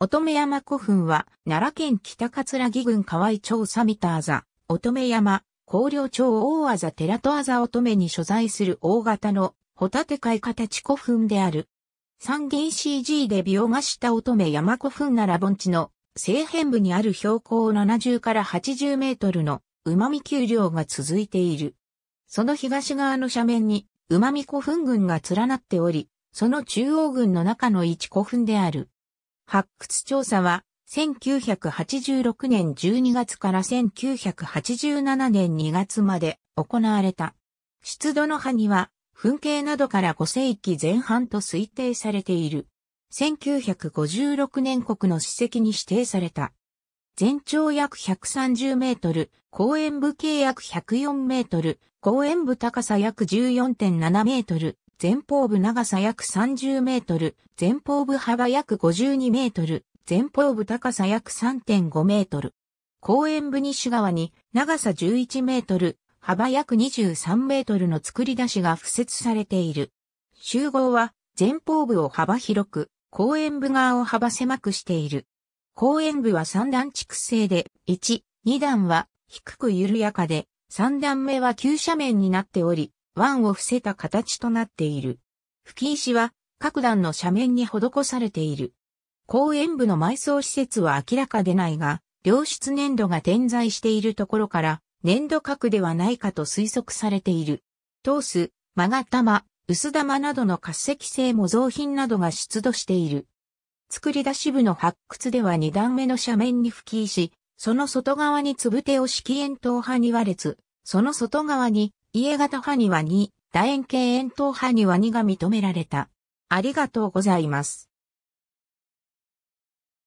乙女山古墳は、奈良県北葛城郡河合町サミターザ、乙女山、高陵町大字寺戸字乙女に所在する大型の、ホタテ海形古墳である。三元 CG で描画した乙女山古墳なら盆地の、西辺部にある標高70から80メートルの、旨味丘陵が続いている。その東側の斜面に、旨味古墳群が連なっており、その中央群の中の一古墳である。発掘調査は、1986年12月から1987年2月まで行われた。出土のには、噴景などから5世紀前半と推定されている。1956年国の史跡に指定された。全長約130メートル、公園部径約104メートル、公園部高さ約14.7メートル、前方部長さ約30メートル、前方部幅約52メートル、前方部高さ約3.5メートル。公園部西側に長さ11メートル、幅約23メートルの作り出しが付設されている。集合は前方部を幅広く、公園部側を幅狭くしている。公園部は3段築成で、1、2段は低く緩やかで、3段目は急斜面になっており、湾を伏せた形となっている。吹石は各段の斜面に施されている。公園部の埋葬施設は明らかでないが、良質粘土が点在しているところから、粘土核ではないかと推測されている。トース、マガ玉、薄玉などの活石製模造品などが出土している。作り出し部の発掘では2段目の斜面に吹き石、その外側につぶてを式円筒派に割れつ、その外側に家型派には2、楕円形円筒派には2が認められた。ありがとうございます。